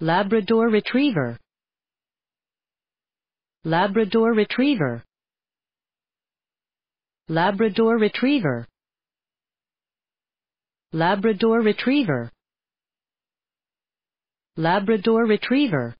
Labrador Retriever Labrador Retriever Labrador Retriever Labrador Retriever Labrador Retriever